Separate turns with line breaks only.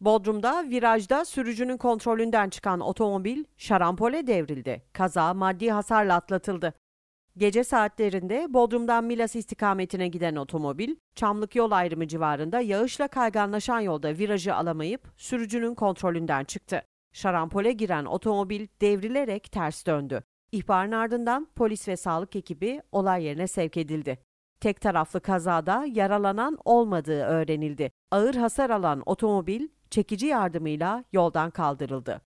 Bodrum'da virajda sürücünün kontrolünden çıkan otomobil şarampole devrildi. Kaza maddi hasarla atlatıldı. Gece saatlerinde Bodrum'dan Milas istikametine giden otomobil, Çamlık yol ayrımı civarında yağışla kayganlaşan yolda virajı alamayıp sürücünün kontrolünden çıktı. Şarampole giren otomobil devrilerek ters döndü. İhbarın ardından polis ve sağlık ekibi olay yerine sevk edildi. Tek taraflı kazada yaralanan olmadığı öğrenildi. Ağır hasar alan otomobil çekici yardımıyla yoldan kaldırıldı.